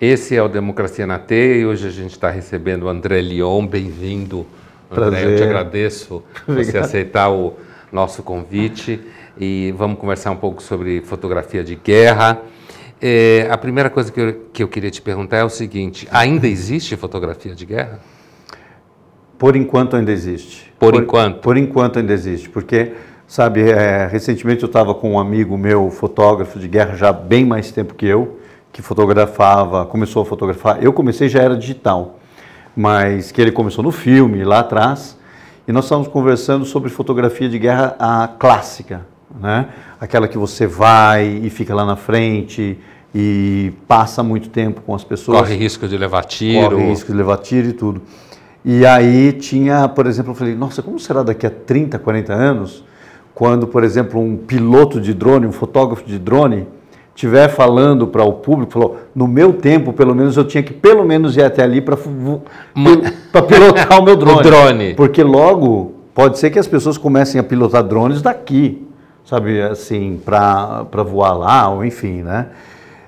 Esse é o Democracia na Teia e hoje a gente está recebendo o André Leon, Bem-vindo. André, eu te agradeço você aceitar o nosso convite e vamos conversar um pouco sobre fotografia de guerra. É, a primeira coisa que eu, que eu queria te perguntar é o seguinte: ainda existe fotografia de guerra? Por enquanto ainda existe. Por, por enquanto? Por enquanto ainda existe, porque, sabe, é, recentemente eu estava com um amigo meu, fotógrafo de guerra, já bem mais tempo que eu, que fotografava, começou a fotografar. Eu comecei já era digital, mas que ele começou no filme lá atrás. E nós estávamos conversando sobre fotografia de guerra a clássica, né? Aquela que você vai e fica lá na frente e passa muito tempo com as pessoas. Corre risco de levar tiro. Corre risco de levar tiro e tudo. E aí tinha, por exemplo, eu falei, nossa, como será daqui a 30, 40 anos, quando, por exemplo, um piloto de drone, um fotógrafo de drone, estiver falando para o público, falou, no meu tempo, pelo menos, eu tinha que pelo menos ir até ali para pilotar o meu drone. o drone. Porque logo pode ser que as pessoas comecem a pilotar drones daqui, sabe, assim, para voar lá, ou enfim, né?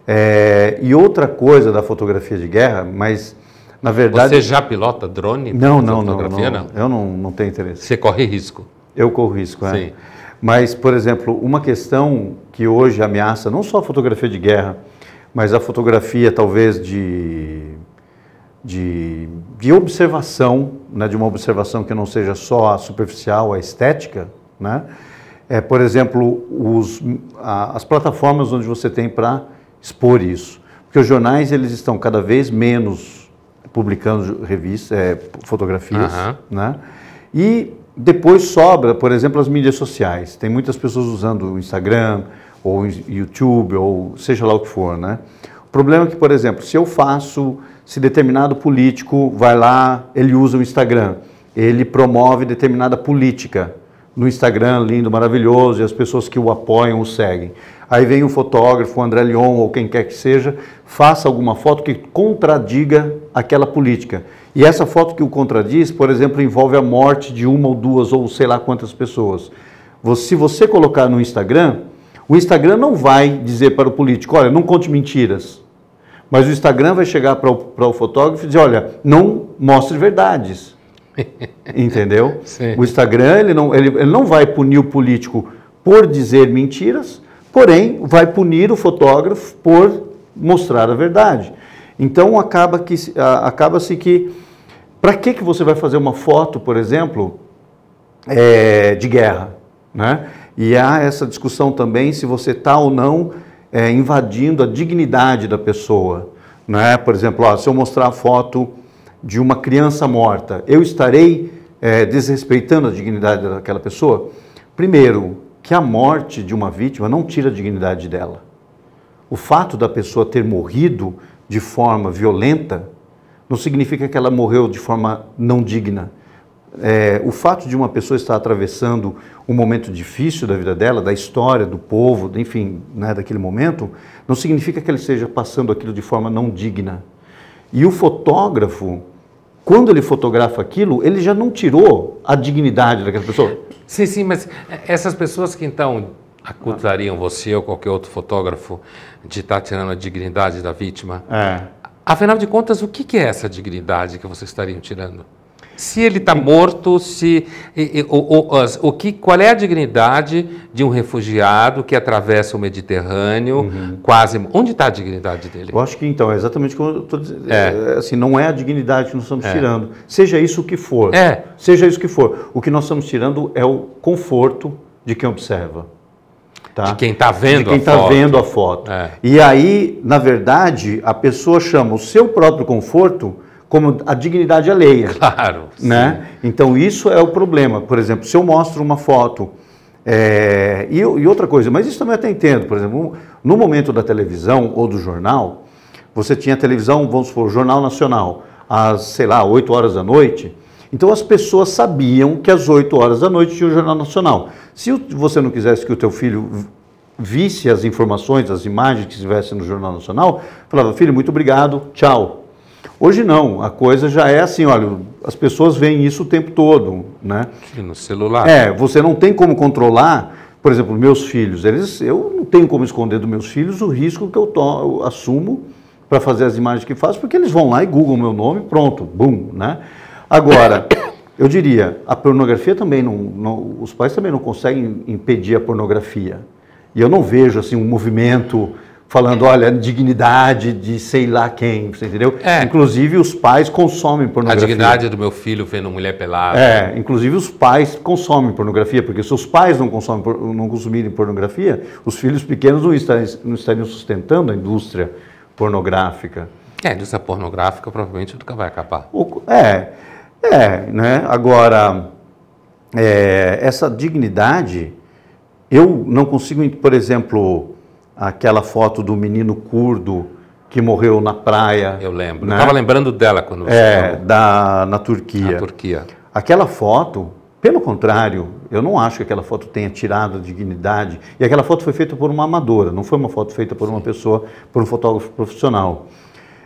É, e outra coisa da fotografia de guerra, mas na verdade. Você já pilota drone? Não, não, não, não, não. Eu não, não tenho interesse. Você corre risco. Eu corro risco, é. Sim. Mas, por exemplo, uma questão que hoje ameaça não só a fotografia de guerra, mas a fotografia talvez de, de, de observação, né, de uma observação que não seja só a superficial, a estética, né? É, por exemplo, os, a, as plataformas onde você tem para expor isso. Porque os jornais eles estão cada vez menos publicando revistas, é, fotografias, uhum. né? E depois sobra, por exemplo, as mídias sociais. Tem muitas pessoas usando o Instagram, ou YouTube, ou seja lá o que for, né? O problema é que, por exemplo, se eu faço, se determinado político vai lá, ele usa o Instagram, ele promove determinada política no Instagram, lindo, maravilhoso, e as pessoas que o apoiam o seguem. Aí vem um fotógrafo, o André Leon ou quem quer que seja, faça alguma foto que contradiga aquela política. E essa foto que o contradiz, por exemplo, envolve a morte de uma ou duas ou sei lá quantas pessoas. se você colocar no Instagram, o Instagram não vai dizer para o político, olha, não conte mentiras. Mas o Instagram vai chegar para o, para o fotógrafo e dizer, olha, não mostre verdades. Entendeu? Sim. O Instagram ele não, ele, ele não vai punir o político por dizer mentiras, porém vai punir o fotógrafo por mostrar a verdade. Então acaba que acaba-se que para que que você vai fazer uma foto, por exemplo, é, de guerra, né? E há essa discussão também se você está ou não é, invadindo a dignidade da pessoa, né? Por exemplo, ó, se eu mostrar a foto de uma criança morta, eu estarei é, desrespeitando a dignidade daquela pessoa? Primeiro, que a morte de uma vítima não tira a dignidade dela. O fato da pessoa ter morrido de forma violenta, não significa que ela morreu de forma não digna. É, o fato de uma pessoa estar atravessando um momento difícil da vida dela, da história, do povo, enfim, né, daquele momento, não significa que ele esteja passando aquilo de forma não digna. E o fotógrafo, quando ele fotografa aquilo, ele já não tirou a dignidade daquela pessoa. Sim, sim, mas essas pessoas que então acusariam você ou qualquer outro fotógrafo de estar tá tirando a dignidade da vítima. É. Afinal de contas, o que, é essa dignidade que vocês estariam tirando? Se ele está morto, se o, o, o, que, qual é a dignidade de um refugiado que atravessa o Mediterrâneo, uhum. quase onde está a dignidade dele? Eu acho que então é exatamente como eu estou dizendo. É. é. Assim, não é a dignidade que nós estamos é. tirando, seja isso o que for. É. Seja isso que for, o que nós estamos tirando é o conforto de quem observa. Tá? De quem está vendo, a tá foto. vendo a foto. É. E aí, na verdade, a pessoa chama o seu próprio conforto como a dignidade alheia. Claro. Né? Então, isso é o problema. Por exemplo, se eu mostro uma foto. É, e, e, outra coisa, mas isso também eu até entendo. Por exemplo, no momento da televisão ou do jornal, você tinha televisão, vamos supor, Jornal Nacional, às, sei lá, 8 horas da noite. Então as pessoas sabiam que às 8 horas da noite tinha o Jornal Nacional. Se você não quisesse que o teu filho visse as informações, as imagens que estivessem no Jornal Nacional, falava, filho, muito obrigado, tchau. Hoje não, a coisa já é assim, olha, as pessoas veem isso o tempo todo, né? E no celular. É, você não tem como controlar, por exemplo, meus filhos, eles, eu não tenho como esconder dos meus filhos o risco que eu, to, eu assumo para fazer as imagens que faço, porque eles vão lá e googlam meu nome, pronto, bum, né? Agora, eu diria, a pornografia também não, não, os pais também não conseguem impedir a pornografia. E eu não vejo assim um movimento falando, olha, dignidade de sei lá quem, você entendeu? É. Inclusive os pais consomem pornografia. A dignidade do meu filho vendo mulher pelada. É, inclusive os pais consomem pornografia, porque se os pais não, consomem, não consumirem pornografia, os filhos pequenos não estariam, não estariam sustentando a indústria pornográfica. É, a indústria pornográfica provavelmente nunca vai acabar. O, é, é, né? Agora, é, essa dignidade, eu não consigo, por exemplo, aquela foto do menino curdo que morreu na praia. Eu lembro. Né? Eu estava lembrando dela quando você É, falou. da, na Turquia. Na Turquia. Aquela foto, pelo contrário, eu não acho que aquela foto tenha tirado a dignidade. E aquela foto foi feita por uma amadora, não foi uma foto feita por Sim. uma pessoa, por um fotógrafo profissional.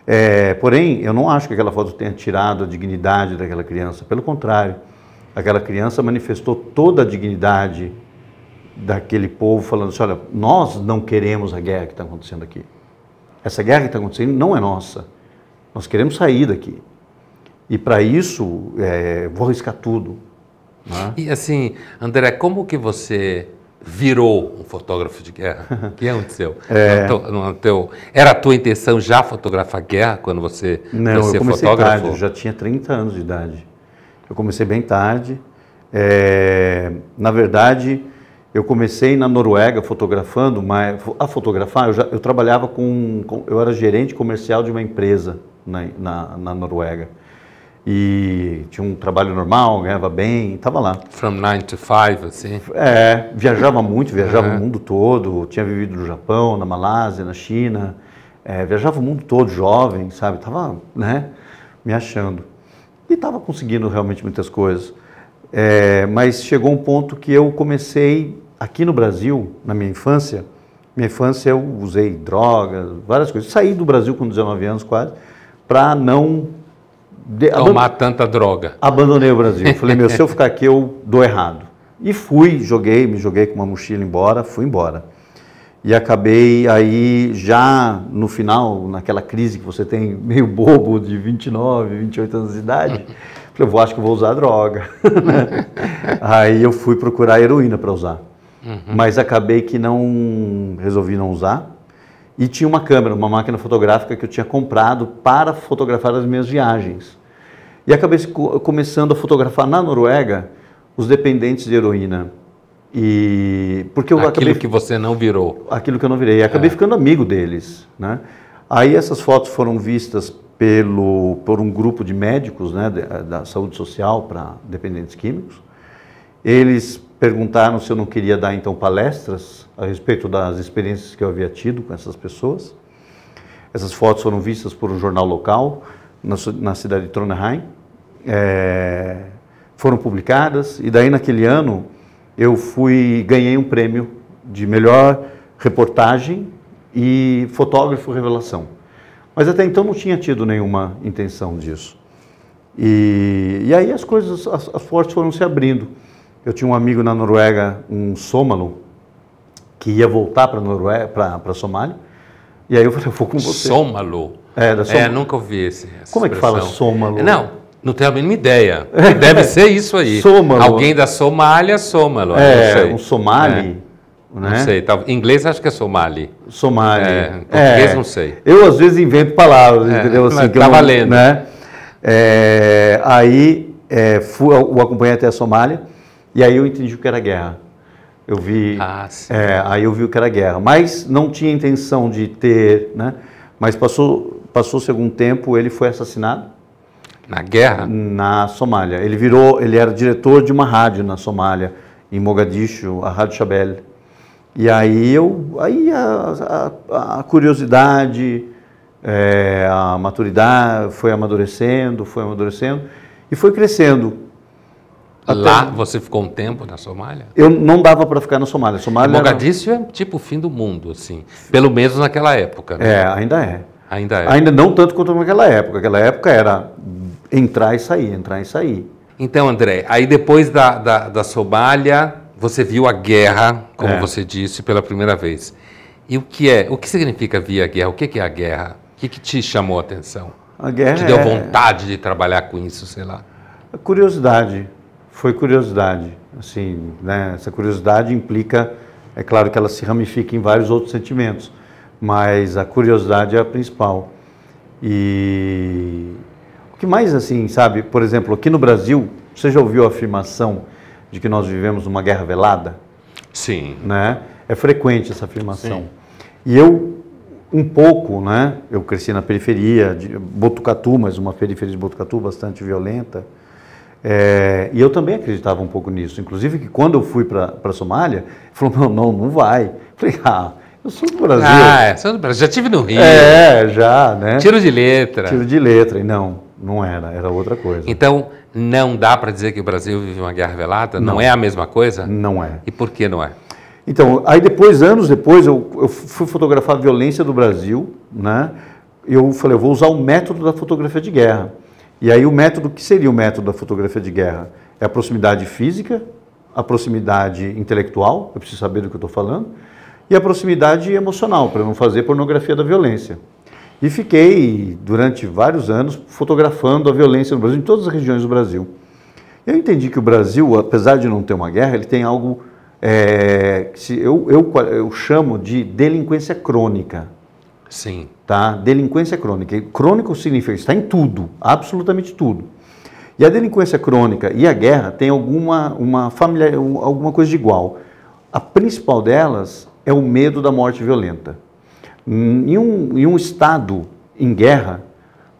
É, porém, eu não acho que aquela foto tenha tirado a dignidade daquela criança. Pelo contrário, aquela criança manifestou toda a dignidade daquele povo, falando assim: olha, nós não queremos a guerra que está acontecendo aqui. Essa guerra que está acontecendo não é nossa. Nós queremos sair daqui. E para isso, é, vou arriscar tudo. Né? E assim, André, como que você virou um fotógrafo de guerra? O que aconteceu? É. é um é teu, era a tua intenção já fotografar guerra quando você não, ser eu é comecei fotógrafo? Tarde, eu já tinha 30 anos de idade. Eu comecei bem tarde. É, na verdade, eu comecei na Noruega fotografando, mas a fotografar, eu, já, eu trabalhava com, com, Eu era gerente comercial de uma empresa na, na, na Noruega e tinha um trabalho normal, ganhava bem, estava lá. From nine to five, assim? É, viajava muito, viajava uhum. o mundo todo, tinha vivido no Japão, na Malásia, na China, é, viajava o mundo todo, jovem, sabe? estava né, me achando. E estava conseguindo realmente muitas coisas. É, mas chegou um ponto que eu comecei, aqui no Brasil, na minha infância, minha infância eu usei drogas, várias coisas. Saí do Brasil com 19 anos quase, para não de, Tomar tanta droga. Abandonei o Brasil. Falei, meu, se eu ficar aqui, eu dou errado. E fui, joguei, me joguei com uma mochila embora, fui embora. E acabei aí, já no final, naquela crise que você tem meio bobo de 29, 28 anos de idade, falei, eu vou, acho que vou usar droga. Né? aí eu fui procurar heroína para usar. Uhum. Mas acabei que não resolvi não usar e tinha uma câmera, uma máquina fotográfica que eu tinha comprado para fotografar as minhas viagens. E acabei começando a fotografar na Noruega os dependentes de heroína. E porque eu aquilo acabei... que você não virou. Aquilo que eu não virei. Acabei é. ficando amigo deles, né? Aí essas fotos foram vistas pelo por um grupo de médicos, né, da saúde social para dependentes químicos. Eles perguntaram se eu não queria dar então palestras a respeito das experiências que eu havia tido com essas pessoas. Essas fotos foram vistas por um jornal local na, cidade de Trondheim, é, foram publicadas e daí naquele ano eu fui ganhei um prêmio de melhor reportagem e fotógrafo revelação. Mas até então não tinha tido nenhuma intenção disso. E, e aí as coisas, as, as portas foram se abrindo. Eu tinha um amigo na Noruega, um sômalo, que ia voltar para Noruega, para Somália. E aí eu falei, eu vou com você. Sômalo. É, da Som... é nunca ouvi esse. Como expressão. é que fala sômalo? Não, não tenho a mínima ideia. Deve ser isso aí. Sômalo. Alguém da Somália, é sômalo. É, um somali. É. Né? Não sei. Tá... Em inglês acho que é somali. Somali. É, em é. português é. não sei. Eu às vezes invento palavras, é. entendeu? Assim, tá valendo. Né? É, aí fui, o acompanhei até a Somália. E aí eu entendi o que era guerra. Eu vi. Ah, é, aí eu vi o que era guerra. Mas não tinha intenção de ter, né? Mas passou, passou-se algum tempo, ele foi assassinado. Na guerra? Na Somália. Ele virou, ele era diretor de uma rádio na Somália, em Mogadishu, a Rádio Chabel E aí eu, aí a, a, a curiosidade, é, a maturidade foi amadurecendo, foi amadurecendo e foi crescendo. Até Lá você ficou um tempo na Somália? Eu não dava para ficar na Somália. Somália Mogadíscio era... é tipo o fim do mundo, assim. Pelo menos naquela época. Né? É, ainda é. Ainda é. Ainda não tanto quanto naquela época. Aquela época era entrar e sair, entrar e sair. Então, André, aí depois da, da, da Somália, você viu a guerra, como é. você disse, pela primeira vez. E o que é? O que significa via a guerra? O que é a guerra? O que, que te chamou a atenção? A guerra. Te deu é... vontade de trabalhar com isso, sei lá. A curiosidade foi curiosidade. Assim, né? Essa curiosidade implica, é claro que ela se ramifica em vários outros sentimentos, mas a curiosidade é a principal. E o que mais, assim, sabe, por exemplo, aqui no Brasil, você já ouviu a afirmação de que nós vivemos uma guerra velada? Sim. Né? É frequente essa afirmação. Sim. E eu, um pouco, né? Eu cresci na periferia de Botucatu, mas uma periferia de Botucatu bastante violenta. É, e eu também acreditava um pouco nisso. Inclusive que quando eu fui para a Somália, falou, não, não, não vai. falei, ah, eu sou do Brasil. Ah, é, sou do Brasil. Já tive no Rio. É, já, né? Tiro de letra. Tiro de letra. E não, não era, era outra coisa. Então, não dá para dizer que o Brasil vive uma guerra velada? Não. não. é a mesma coisa? Não é. E por que não é? Então, aí depois, anos depois, eu, eu fui fotografar a violência do Brasil, né? Eu falei, eu vou usar o método da fotografia de guerra. E aí o método, que seria o método da fotografia de guerra? É a proximidade física, a proximidade intelectual, eu preciso saber do que eu estou falando, e a proximidade emocional, para não fazer pornografia da violência. E fiquei, durante vários anos, fotografando a violência no Brasil, em todas as regiões do Brasil. Eu entendi que o Brasil, apesar de não ter uma guerra, ele tem algo é, que eu, eu, eu chamo de delinquência crônica. Sim. Tá? Delinquência crônica. Crônico significa está em tudo, absolutamente tudo. E a delinquência crônica e a guerra têm alguma, uma familiar, alguma coisa de igual. A principal delas é o medo da morte violenta. Em um, em um Estado em guerra,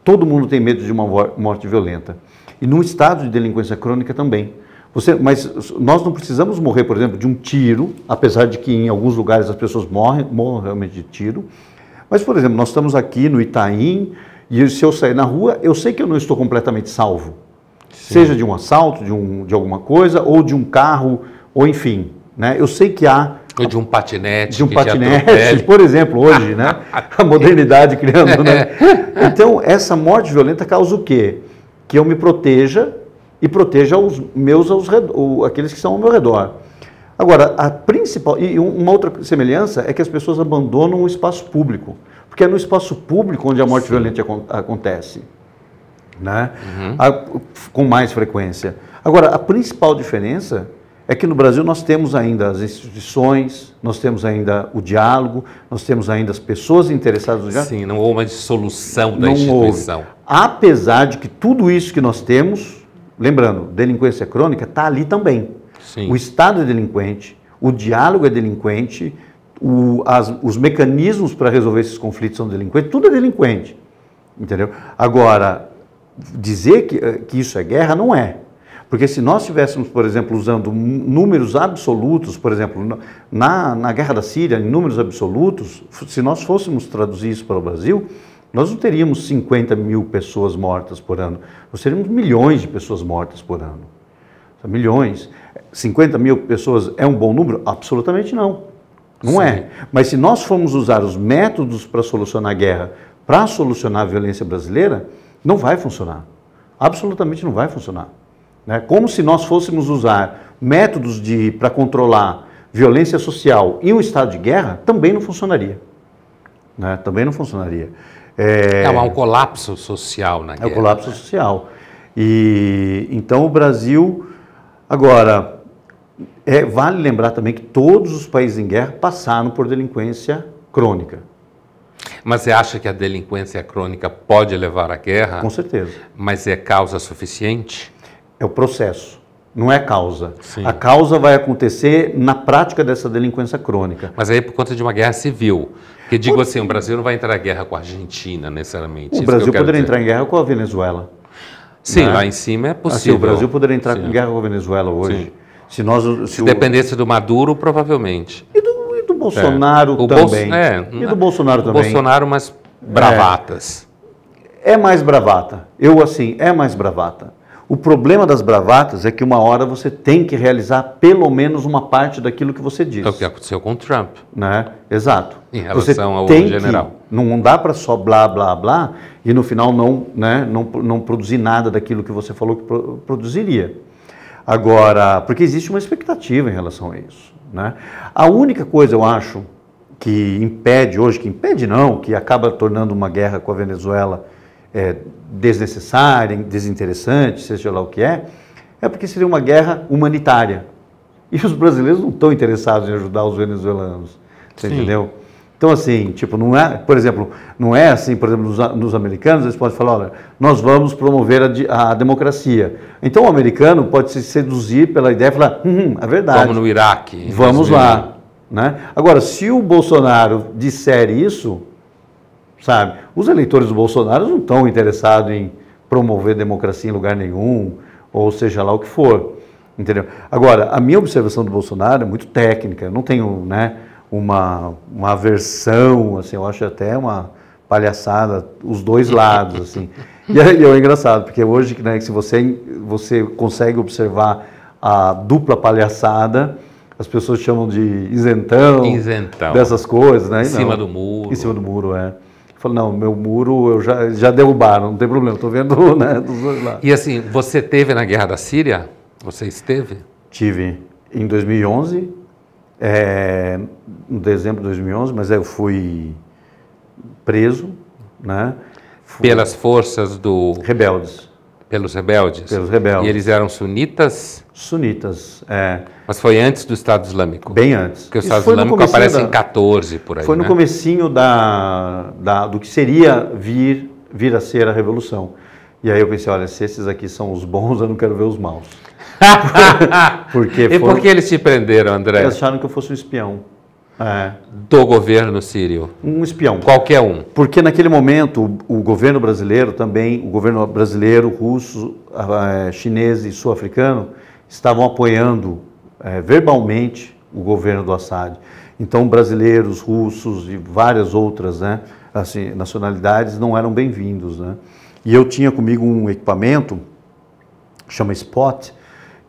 todo mundo tem medo de uma morte violenta. E num estado de delinquência crônica também. Você, mas nós não precisamos morrer, por exemplo, de um tiro, apesar de que em alguns lugares as pessoas morrem, morrem realmente de tiro, mas, por exemplo, nós estamos aqui no Itaim e se eu sair na rua, eu sei que eu não estou completamente salvo. Sim. Seja de um assalto, de, um, de alguma coisa, ou de um carro, ou enfim. Né? Eu sei que há ou de um patinete. De um patinete, por exemplo, hoje, né? A modernidade criando, né? Então, essa morte violenta causa o quê? Que eu me proteja e proteja os meus, aos, aqueles que estão ao meu redor. Agora, a principal. E uma outra semelhança é que as pessoas abandonam o espaço público. Porque é no espaço público onde a morte Sim. violenta ac acontece. Né? Uhum. A, com mais frequência. Agora, a principal diferença é que no Brasil nós temos ainda as instituições, nós temos ainda o diálogo, nós temos ainda as pessoas interessadas no diálogo. Sim, não houve uma dissolução da não instituição. Houve. Apesar de que tudo isso que nós temos, lembrando, delinquência crônica está ali também. Sim. O Estado é delinquente, o diálogo é delinquente, o, as, os mecanismos para resolver esses conflitos são delinquentes, tudo é delinquente. Entendeu? Agora, dizer que, eh, que isso é guerra não é. Porque se nós estivéssemos, por exemplo, usando números absolutos, por exemplo, na, na Guerra da Síria, em números absolutos, se nós fôssemos traduzir isso para o Brasil, nós não teríamos 50 mil pessoas mortas por ano, nós teríamos milhões de pessoas mortas por ano milhões. 50 mil pessoas é um bom número? Absolutamente não. Não Sim. é. Mas se nós formos usar os métodos para solucionar a guerra, para solucionar a violência brasileira, não vai funcionar. Absolutamente não vai funcionar. Né? Como se nós fôssemos usar métodos de para controlar violência social em um estado de guerra, também não funcionaria. Né? Também não funcionaria. É... é um colapso social na guerra. É um colapso né? social. E então o Brasil Agora, é, vale lembrar também que todos os países em guerra passaram por delinquência crônica. Mas você acha que a delinquência crônica pode levar à guerra? Com certeza. Mas é causa suficiente? É o processo, não é causa. Sim. A causa vai acontecer na prática dessa delinquência crônica. Mas aí é por conta de uma guerra civil. Porque digo o... assim, o Brasil não vai entrar em guerra com a Argentina, necessariamente. O Brasil poderia dizer. entrar em guerra com a Venezuela. Sim, né? lá em cima é possível. Assim, o Brasil poderia entrar Sim. em guerra com a Venezuela hoje. Sim. Se, nós, se, se o... dependesse do Maduro, provavelmente. E do, e do é. Bolsonaro é. também. Bolso... É. E do Bolsonaro o também. Bolsonaro, mas bravatas. É. é mais bravata. Eu, assim, é mais bravata. O problema das bravatas é que uma hora você tem que realizar pelo menos uma parte daquilo que você diz. É o que aconteceu com o Trump. Né? Exato. Em relação você ao general. Não dá para só blá, blá, blá e no final não, né, não, não produzir nada daquilo que você falou que produziria. Agora, porque existe uma expectativa em relação a isso. Né? A única coisa, eu acho, que impede hoje, que impede não, que acaba tornando uma guerra com a Venezuela é, desnecessária, desinteressante, seja lá o que é, é porque seria uma guerra humanitária. E os brasileiros não estão interessados em ajudar os venezuelanos. Você Sim. entendeu? Então, assim, tipo, não é, por exemplo, não é assim, por exemplo, nos, nos americanos, eles podem falar, olha, nós vamos promover a, a, democracia. Então, o americano pode se seduzir pela ideia e falar, hum, hum é verdade. Vamos no Iraque. Vamos lá. Né? Agora, se o Bolsonaro disser isso, sabe, os eleitores do Bolsonaro não estão interessados em promover democracia em lugar nenhum, ou seja lá o que for. Entendeu? Agora, a minha observação do Bolsonaro é muito técnica, não tenho, né? uma, uma aversão, assim, eu acho até uma palhaçada, os dois lados, assim. E é, é engraçado, porque hoje, né, se você, você consegue observar a dupla palhaçada, as pessoas chamam de isentão, isentão. dessas coisas, né? Em cima do muro. Em cima do muro, é. Falou, não, meu muro eu já, já derrubaram, não tem problema, estou vendo né, dos dois lados. E assim, você teve na Guerra da Síria? Você esteve? Tive. Em 2011, é, em dezembro de 2011, mas eu fui preso, né? Fui Pelas forças do... Rebeldes. Pelos rebeldes? Pelos rebeldes. E eles eram sunitas? Sunitas, é. Mas foi antes do Estado Islâmico? Bem antes. Porque o Estado Islâmico aparece da... em 14, por aí, Foi no né? comecinho da, da, do que seria vir, vir a ser a Revolução. E aí eu pensei, olha, se esses aqui são os bons, eu não quero ver os maus. porque foram... E por que eles se prenderam, André? Eles acharam que eu fosse um espião é. do governo sírio. Um espião. Qualquer um. Porque naquele momento o, governo brasileiro também, o governo brasileiro, russo, ah, é, chinês e sul-africano estavam apoiando é, verbalmente o governo do Assad. Então brasileiros, russos e várias outras né, assim, nacionalidades não eram bem-vindos. Né? E eu tinha comigo um equipamento, chama Spot,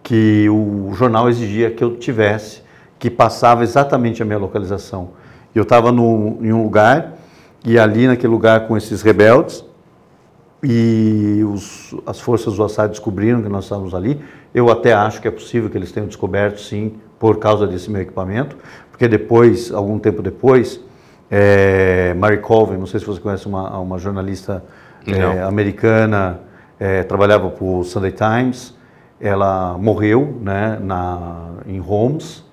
que o jornal exigia que eu tivesse que passava exatamente a minha localização. Eu estava em um lugar e ali naquele lugar com esses rebeldes e os, as forças do Assad descobriram que nós estávamos ali. Eu até acho que é possível que eles tenham descoberto, sim, por causa desse meu equipamento, porque depois, algum tempo depois, é, Mary Colvin, não sei se você conhece uma, uma jornalista é, americana, é, trabalhava para o Sunday Times, ela morreu né, na, em Holmes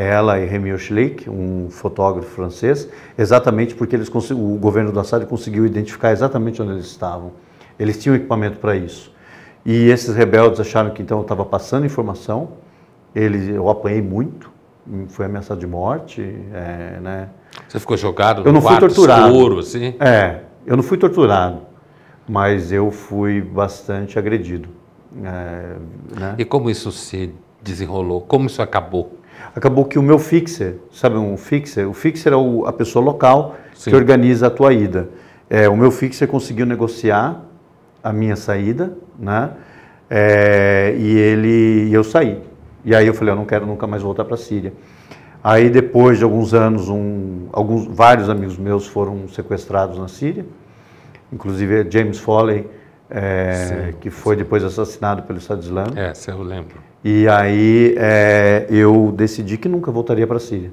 ela e Remy Ochlik, um fotógrafo francês, exatamente porque eles o governo do Assad conseguiu identificar exatamente onde eles estavam. Eles tinham equipamento para isso. E esses rebeldes acharam que então eu estava passando informação, eles, eu apanhei muito, fui ameaçado de morte. É, né? Você ficou chocado? Eu não fui torturado. Escuro, assim? É, eu não fui torturado, mas eu fui bastante agredido. É, né? E como isso se desenrolou? Como isso acabou? acabou que o meu fixer, sabe um fixer? O fixer é o, a pessoa local Sim. que organiza a tua ida. É, o meu fixer conseguiu negociar a minha saída, né? É, e ele e eu saí. E aí eu falei, eu não quero nunca mais voltar para a Síria. Aí depois de alguns anos, um, alguns, vários amigos meus foram sequestrados na Síria, inclusive é James Foley, é, que foi depois assassinado pelo Estado Islâmico. É, eu lembro. E aí é, eu decidi que nunca voltaria para a Síria.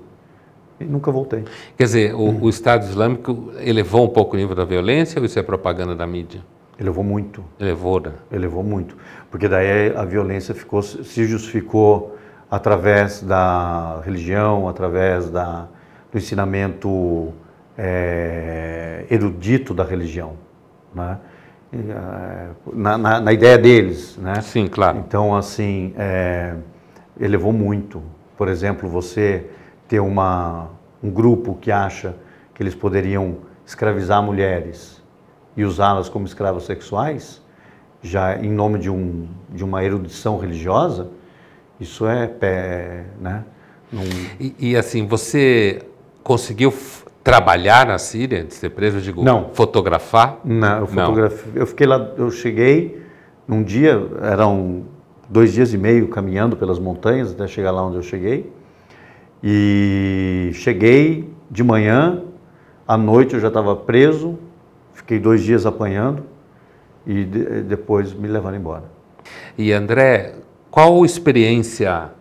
E nunca voltei. Quer dizer, o, uhum. o, Estado Islâmico elevou um pouco o nível da violência ou isso é propaganda da mídia? Elevou muito. Elevou, né? Elevou muito. Porque daí a violência ficou, se justificou através da religião, através da, do ensinamento é, erudito da religião. Né? na, na, na, ideia deles, né? Sim, claro. Então, assim, é, elevou muito. Por exemplo, você ter uma, um grupo que acha que eles poderiam escravizar mulheres e usá-las como escravas sexuais, já em nome de, um, de uma erudição religiosa, isso é, pé, né? Num... E, e assim, você conseguiu trabalhar na Síria, de ser preso, eu digo, não. fotografar? Não, eu, não. eu fiquei lá, eu cheguei num dia, eram dois dias e meio caminhando pelas montanhas até chegar lá onde eu cheguei. E cheguei de manhã, à noite eu já estava preso, fiquei dois dias apanhando e de, depois me levaram embora. E André, qual experiência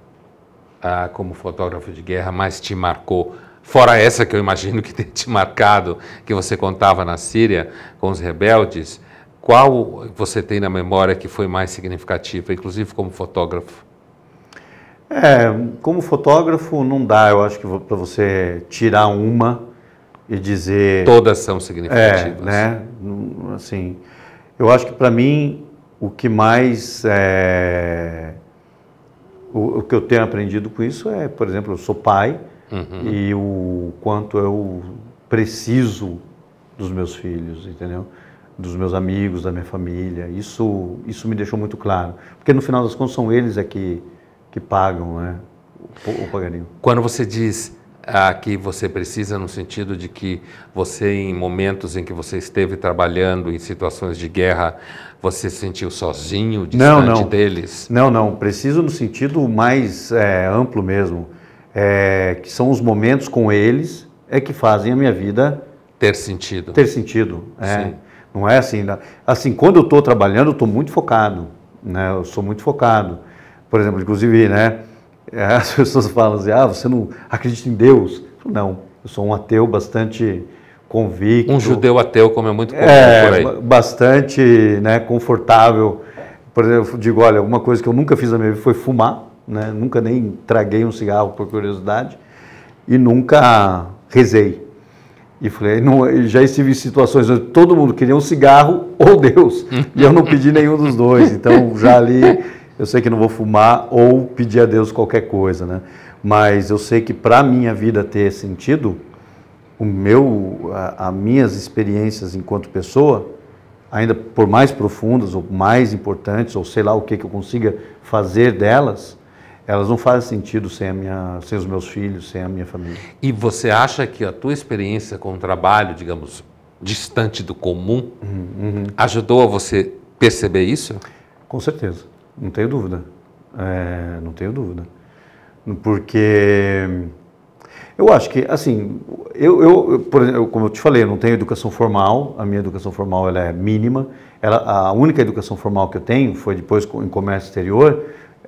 ah, como fotógrafo de guerra mais te marcou? Fora essa que eu imagino que tem te marcado, que você contava na Síria com os rebeldes, qual você tem na memória que foi mais significativa, inclusive como fotógrafo? É, como fotógrafo não dá, eu acho que para você tirar uma e dizer todas são significativas, é, né? Assim, eu acho que para mim o que mais é, o, o, que eu tenho aprendido com isso é, por exemplo, eu sou pai, uhum. e o quanto eu preciso dos meus filhos, entendeu? Dos meus amigos, da minha família. Isso, isso me deixou muito claro. Porque no final das contas são eles é que, que pagam né? o, o pagarinho. Quando você diz ah, que você precisa no sentido de que você, em momentos em que você esteve trabalhando em situações de guerra, você se sentiu sozinho, distante não, não. deles? Não, não. Preciso no sentido mais é, amplo mesmo é, que são os momentos com eles, é que fazem a minha vida ter sentido. Ter sentido, é. Sim. Não é assim, né? assim quando eu estou trabalhando, eu estou muito focado, né? Eu sou muito focado. Por exemplo, inclusive, né? As pessoas falam assim, ah, você não acredita em Deus? Eu falo, não, eu sou um ateu bastante convicto. Um judeu ateu, como é muito comum é, por aí. Bastante, né? Confortável. Por exemplo, eu digo, olha, uma coisa que eu nunca fiz na minha vida foi fumar né? nunca nem traguei um cigarro por curiosidade e nunca rezei. E falei, não, já estive em situações onde todo mundo queria um cigarro ou Deus, e eu não pedi nenhum dos dois. Então já ali eu sei que não vou fumar ou pedir a Deus qualquer coisa, né? Mas eu sei que para minha vida ter sentido, o meu, a, a minhas experiências enquanto pessoa, ainda por mais profundas ou mais importantes ou sei lá o que que eu consiga fazer delas, elas não fazem sentido sem, minha, sem os meus filhos, sem a minha família. E você acha que a tua experiência com o trabalho, digamos, distante do comum, uhum, uhum. ajudou a você perceber isso? Com certeza, não tenho dúvida. É, não tenho dúvida. Porque eu acho que, assim, eu, eu, por exemplo, como eu te falei, eu não tenho educação formal, a minha educação formal ela é mínima. Ela, a única educação formal que eu tenho foi depois em comércio exterior,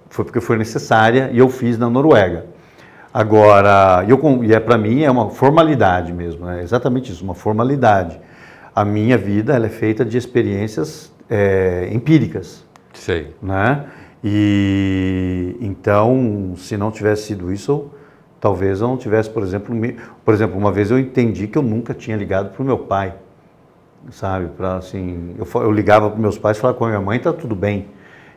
foi porque foi necessária e eu fiz na Noruega. Agora, eu, e é para mim é uma formalidade mesmo, é exatamente isso, uma formalidade. A minha vida ela é feita de experiências é, empíricas. Sei. Né? E então, se não tivesse sido isso, talvez eu não tivesse, por exemplo, me, por exemplo, uma vez eu entendi que eu nunca tinha ligado para o meu pai, sabe? Para assim, eu, eu ligava para meus pais, falava com a minha mãe, tá tudo bem.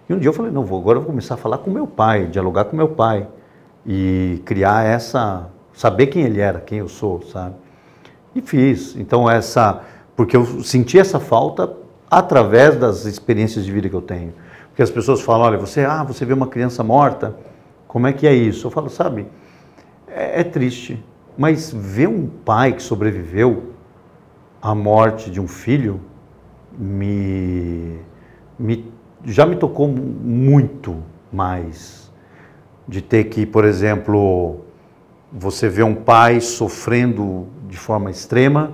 E um dia eu falei, não, vou, agora eu vou começar a falar com meu pai, dialogar com meu pai e criar essa, saber quem ele era, quem eu sou, sabe? E fiz. Então essa, porque eu senti essa falta através das experiências de vida que eu tenho. Porque as pessoas falam, olha, você, ah, você vê uma criança morta, como é que é isso? Eu falo, sabe, é, é triste, mas ver um pai que sobreviveu à morte de um filho me, me já me tocou muito mais de ter que, por exemplo, você ver um pai sofrendo de forma extrema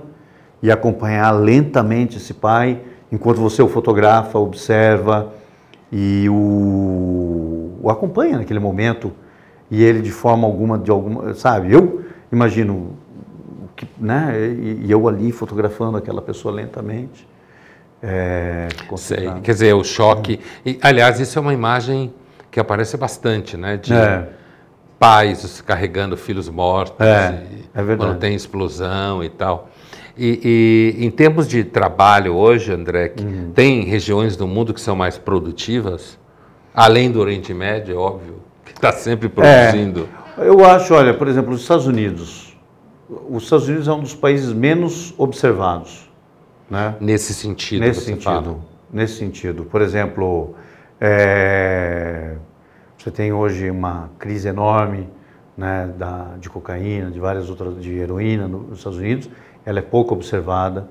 e acompanhar lentamente esse pai enquanto você o fotografa, observa e o, o acompanha naquele momento e ele de forma alguma de alguma sabe eu imagino que, né e eu ali fotografando aquela pessoa lentamente é, Sei, quer dizer, o choque. E, aliás, isso é uma imagem que aparece bastante, né? De é. pais carregando filhos mortos, é, é quando tem explosão e tal. E, e, em termos de trabalho hoje, André, uhum. tem regiões do mundo que são mais produtivas, além do Oriente Médio, é óbvio, que está sempre é. produzindo. É. Eu acho, olha, por exemplo, os Estados Unidos. Os Estados Unidos é um dos países menos observados né? Nesse sentido. Nesse sentido. Fala. Nesse sentido. Por exemplo, é, você tem hoje uma crise enorme né, da, de cocaína, de várias outras, de heroína nos Estados Unidos. Ela é pouco observada.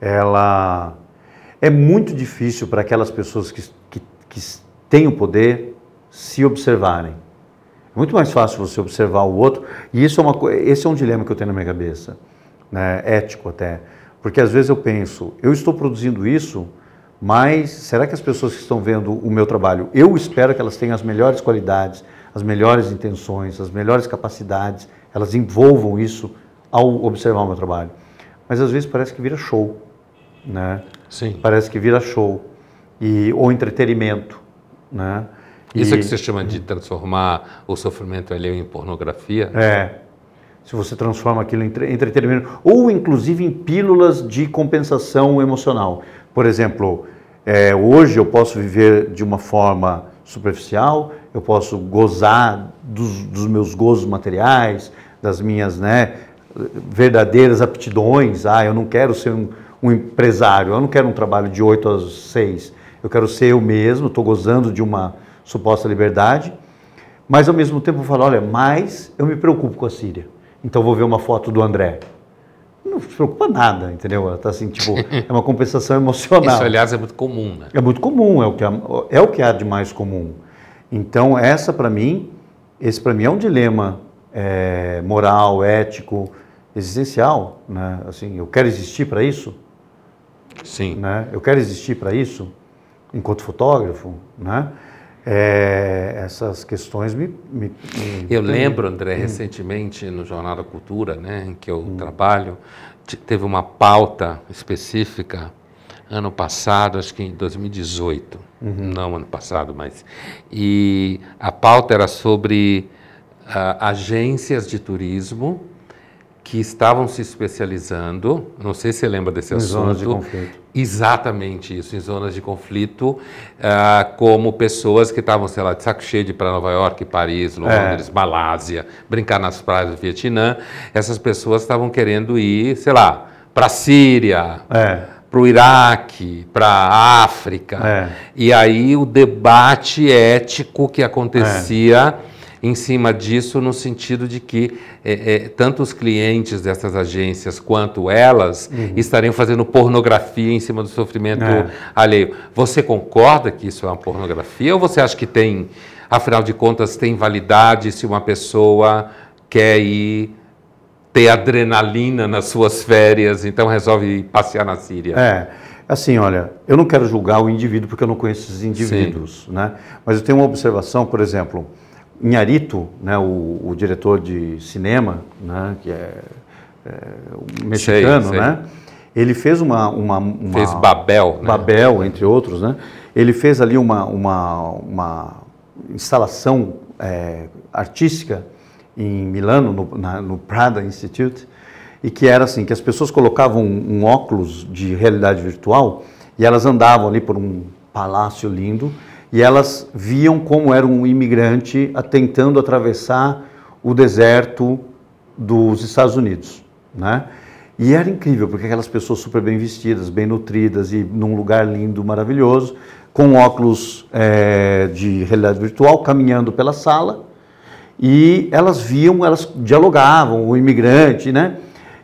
Ela é muito difícil para aquelas pessoas que, que, que têm o poder se observarem. É muito mais fácil você observar o outro. E isso é uma, esse é um dilema que eu tenho na minha cabeça, né, ético até porque às vezes eu penso, eu estou produzindo isso, mas será que as pessoas que estão vendo o meu trabalho, eu espero que elas tenham as melhores qualidades, as melhores intenções, as melhores capacidades, elas envolvam isso ao observar o meu trabalho. Mas às vezes parece que vira show, né? Sim. Parece que vira show e ou entretenimento, né? Isso é e, é que você chama de transformar o sofrimento em pornografia? É, se você transforma aquilo em entretenimento, ou inclusive em pílulas de compensação emocional. Por exemplo, é, hoje eu posso viver de uma forma superficial, eu posso gozar dos, dos meus gozos materiais, das minhas né, verdadeiras aptidões. Ah, eu não quero ser um, um empresário, eu não quero um trabalho de 8 às 6, eu quero ser eu mesmo, estou gozando de uma suposta liberdade. Mas ao mesmo tempo eu falo, olha, mas eu me preocupo com a Síria então vou ver uma foto do André. Não se preocupa nada, entendeu? Ela tá assim, tipo, é uma compensação emocional. Isso, aliás, é muito comum, né? É muito comum, é o que, há, é o que há de mais comum. Então, essa para mim, esse para mim é um dilema é, moral, ético, existencial, né? Assim, eu quero existir para isso? Sim. Né? Eu quero existir para isso enquanto fotógrafo, né? é, essas questões me, me, me Eu lembro, André, hum. recentemente no Jornal da Cultura, né, em que eu hum. trabalho, teve uma pauta específica ano passado, acho que em 2018, uhum. não ano passado, mas. E a pauta era sobre uh, agências de turismo que estavam se especializando, não sei se você lembra desse em assunto. Zonas de conflito. Exatamente isso, em zonas de conflito, ah, como pessoas que estavam, sei lá, de saco cheio de ir para Nova York, Paris, é. Londres, é. Malásia, brincar nas praias do Vietnã. Essas pessoas estavam querendo ir, sei lá, para a Síria. É para o Iraque, para a África. É. E aí o debate ético que acontecia é em cima disso, no sentido de que é, é, tanto os clientes dessas agências quanto elas uhum. estariam fazendo pornografia em cima do sofrimento é. alheio. Você concorda que isso é uma pornografia ou você acha que tem, afinal de contas, tem validade se uma pessoa quer ir ter adrenalina nas suas férias, então resolve passear na Síria? É. Assim, olha, eu não quero julgar o indivíduo porque eu não conheço esses indivíduos, Sim. né? Mas eu tenho uma observação, por exemplo, Inharito, né, o, o, diretor de cinema, né, que é, é um mexicano, sei, sei. né? Ele fez uma, uma, uma fez Babel, né? Babel entre outros, né? Ele fez ali uma, uma, uma instalação é, artística em Milano, no, na, no, Prada Institute, e que era assim, que as pessoas colocavam um, um óculos de realidade virtual e elas andavam ali por um palácio lindo e elas viam como era um imigrante tentando atravessar o deserto dos Estados Unidos, né? E era incrível, porque aquelas pessoas super bem vestidas, bem nutridas e num lugar lindo, maravilhoso, com óculos é, de realidade virtual, caminhando pela sala, e elas viam, elas dialogavam, o imigrante, né?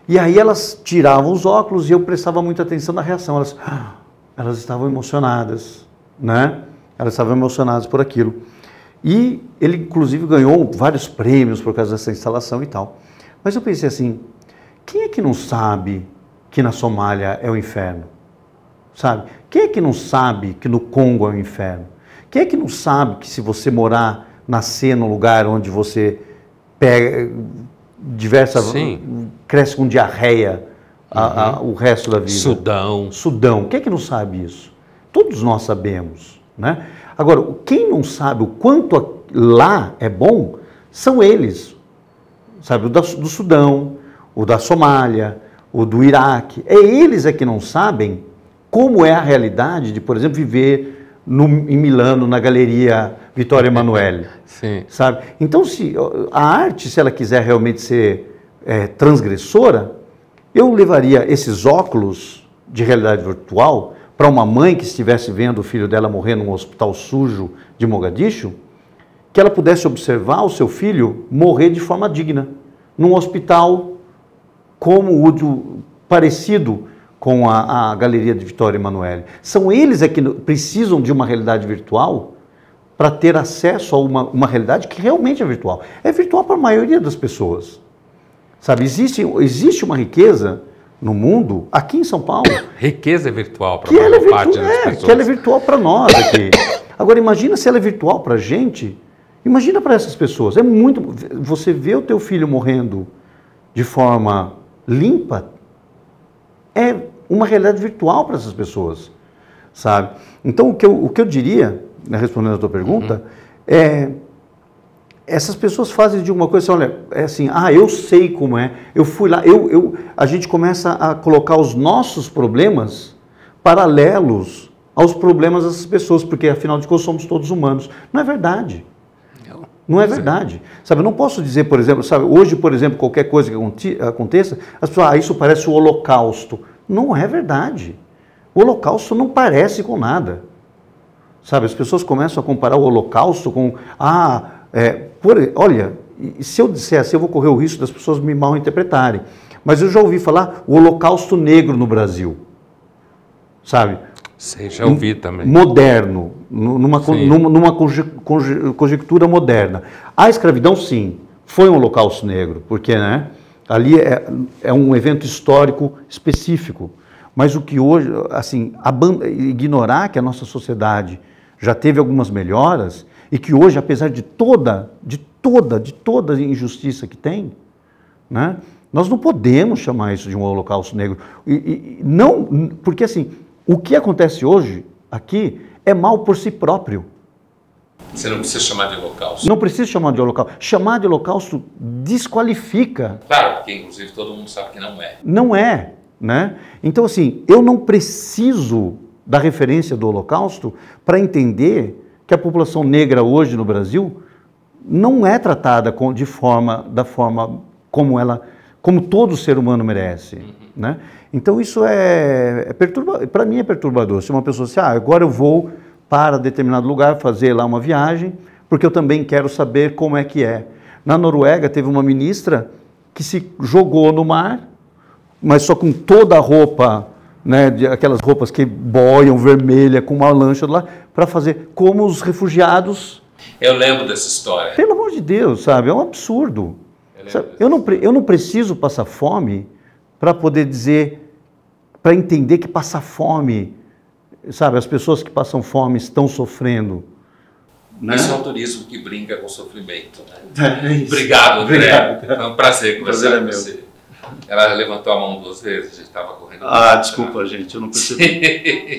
E aí elas tiravam os óculos e eu prestava muita atenção na reação. Elas, elas estavam emocionadas, né? Ela estava emocionada por aquilo. E ele, inclusive, ganhou vários prêmios por causa dessa instalação e tal. Mas eu pensei assim: quem é que não sabe que na Somália é o inferno? Sabe? Quem é que não sabe que no Congo é o inferno? Quem é que não sabe que se você morar, nascer num lugar onde você pega diversas. Sim. cresce com diarreia uhum. a, a, uhum. o resto da vida? Sudão. Sudão. Quem é que não sabe isso? Todos nós sabemos. Né? Agora, quem não sabe o quanto lá é bom são eles, sabe? O do Sudão, o da Somália, o do Iraque. É eles é que não sabem como é a realidade de, por exemplo, viver no, em Milano, na Galeria Vitória Emanuele. Sim. Sabe? Então, se a arte, se ela quiser realmente ser é, transgressora, eu levaria esses óculos de realidade virtual para uma mãe que estivesse vendo o filho dela morrer num hospital sujo de Mogadishu, que ela pudesse observar o seu filho morrer de forma digna, num hospital como o do, parecido com a, a Galeria de Vitória Emanuele. São eles é que precisam de uma realidade virtual para ter acesso a uma, uma realidade que realmente é virtual. É virtual para a maioria das pessoas. Sabe, existe, existe uma riqueza no mundo, aqui em São Paulo. Riqueza é virtual para ela é virtu parte é, pessoas. Que ela é virtual para nós aqui. Agora, imagina se ela é virtual para a gente. Imagina para essas pessoas. É muito. Você vê o teu filho morrendo de forma limpa é uma realidade virtual para essas pessoas, sabe? Então, o que eu, o que eu diria, né, respondendo a tua pergunta, uhum. é essas pessoas fazem de uma coisa, assim, olha, é assim, ah, eu sei como é, eu fui lá, eu, eu, a gente começa a colocar os nossos problemas paralelos aos problemas dessas pessoas, porque afinal de contas somos todos humanos. Não é verdade. Não, não é verdade. Sabe, eu não posso dizer, por exemplo, sabe, hoje, por exemplo, qualquer coisa que aconteça, as pessoas, ah, isso parece o holocausto. Não é verdade. O holocausto não parece com nada. Sabe, as pessoas começam a comparar o holocausto com, ah, é, por, olha, se eu disser assim, eu vou correr o risco das pessoas me mal interpretarem. Mas eu já ouvi falar o Holocausto Negro no Brasil. Sabe? Sim, já ouvi também. Moderno, numa, numa, numa conjectura moderna. A escravidão, sim, foi um holocausto negro, porque né, ali é, é um evento histórico específico. Mas o que hoje, assim, ignorar que a nossa sociedade já teve algumas melhoras e que hoje, apesar de toda, de toda, de toda injustiça que tem, né, nós não podemos chamar isso de um holocausto negro. E, e, não, porque assim, o que acontece hoje aqui é mal por si próprio. Você não precisa chamar de holocausto. Não precisa chamar de holocausto. Chamar de holocausto desqualifica. Claro, porque inclusive todo mundo sabe que não é. Não é, né? Então assim, eu não preciso da referência do holocausto para entender que a população negra hoje no Brasil não é tratada com, de forma, da forma como ela, como todo ser humano merece, uhum. né? Então isso é, é para mim é perturbador. Se uma pessoa assim, ah, agora eu vou para determinado lugar fazer lá uma viagem, porque eu também quero saber como é que é. Na Noruega teve uma ministra que se jogou no mar, mas só com toda a roupa né, de, aquelas roupas que boiam vermelha com uma lancha lá, para fazer como os refugiados. Eu lembro dessa história. Pelo amor de Deus, sabe? É um absurdo. Eu, sabe, eu não, eu não preciso passar fome para poder dizer, para entender que passar fome, sabe? As pessoas que passam fome estão sofrendo. Né? é é o turismo que brinca com sofrimento. Né? É Obrigado, André. Obrigado. Foi um prazer conversar prazer é com você. Ela levantou a mão duas vezes, a gente estava correndo. Ah, desculpa, né? gente, eu não percebi.